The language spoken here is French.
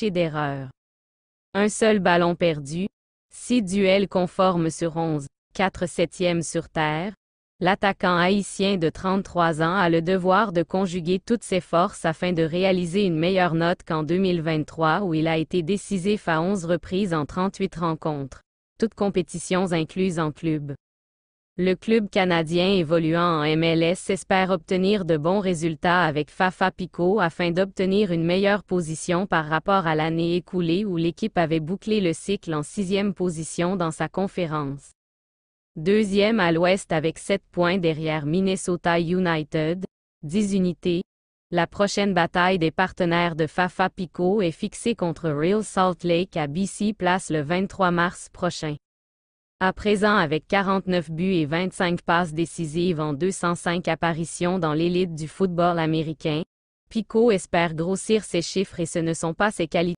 d'erreur. Un seul ballon perdu, 6 duels conformes sur 11, 4 septièmes sur terre, l'attaquant haïtien de 33 ans a le devoir de conjuguer toutes ses forces afin de réaliser une meilleure note qu'en 2023 où il a été décisif à 11 reprises en 38 rencontres, toutes compétitions incluses en club. Le club canadien évoluant en MLS espère obtenir de bons résultats avec Fafa Pico afin d'obtenir une meilleure position par rapport à l'année écoulée où l'équipe avait bouclé le cycle en sixième position dans sa conférence. Deuxième à l'ouest avec 7 points derrière Minnesota United, 10 unités. La prochaine bataille des partenaires de Fafa Pico est fixée contre Real Salt Lake à BC Place le 23 mars prochain à présent avec 49 buts et 25 passes décisives en 205 apparitions dans l'élite du football américain, Pico espère grossir ses chiffres et ce ne sont pas ses qualités